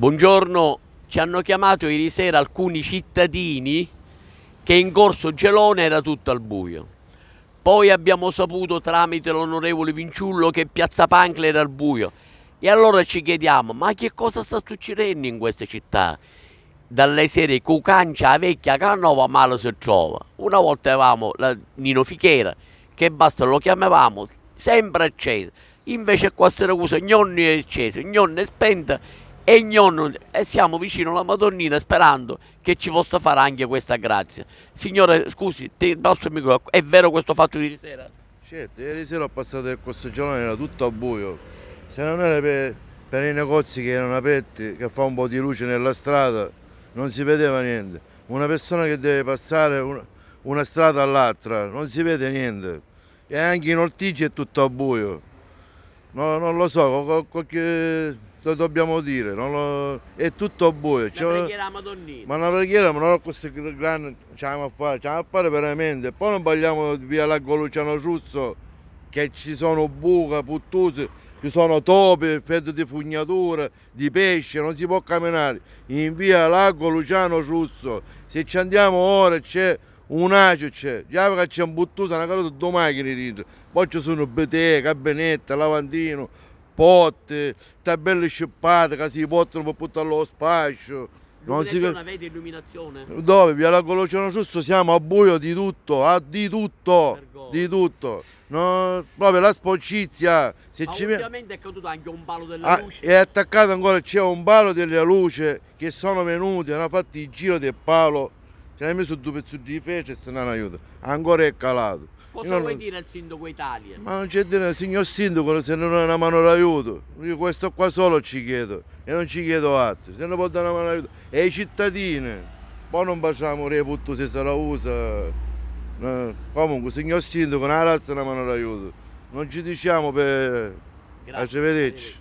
Buongiorno, ci hanno chiamato ieri sera alcuni cittadini che in corso Gelone era tutto al buio. Poi abbiamo saputo tramite l'onorevole Vinciullo che Piazza Pancle era al buio. E allora ci chiediamo, ma che cosa sta succedendo in queste città? Dalle serie Cucancia, Vecchia, Canova, Male si trova. Una volta avevamo la Nino Fichera, che basta lo chiamavamo, sempre acceso. Invece qua a Siracusa, gnonni è acceso, gnonni è spento e gnonno e eh, siamo vicino alla Madonnina sperando che ci possa fare anche questa grazia. Signore, scusi, ti passo il microfono, è vero questo fatto di ieri sera? Certo, ieri sera ho passato il questo giorno era tutto a buio, se non era per, per i negozi che erano aperti, che fa un po' di luce nella strada, non si vedeva niente. Una persona che deve passare una, una strada all'altra, non si vede niente. E anche in Ortigi è tutto a buio. No, non lo so, qualche lo dobbiamo dire, lo, è tutto buio. una preghiera madonnina. Ma una preghiera, ma non ho queste grandi, ci a fare, ci a fare veramente. Poi non parliamo via la Luciano Ciuzzo, che ci sono buca, puttuse, ci sono topi, fette di fugnatura, di pesce, non si può camminare. In via Lago Luciano Ciuzzo, se ci andiamo ora c'è un acio c'è, già che c'è un buttuto, una carota, due macchine dentro, poi ci sono bete, cabinetta, lavandino, potte, tabelle scippate che si portano per buttare lo spazio. Non si... vede illuminazione? Dove? Via la Colociano Giusto siamo a buio di tutto, a, di tutto, di tutto. No, proprio la sporcizia. Se Ma ci... è caduto anche un palo della ah, luce. È attaccato ancora, c'è un palo della luce che sono venuti, hanno fatto il giro del palo, ce l'hanno messo due pezzi di fece e se non aiuta. Ancora è calato. Cosa non... vuoi dire al sindaco Italia? Ma non c'è dire, al signor sindaco, se non ha una mano d'aiuto, io questo qua solo ci chiedo e non ci chiedo altro, se non può dare una mano d'aiuto. E i cittadini, poi non facciamo reputo se se la usa. No. Eh, comunque, signor sindaco, una razza una mano d'aiuto. Non ci diciamo per... Grazie. Arrivederci.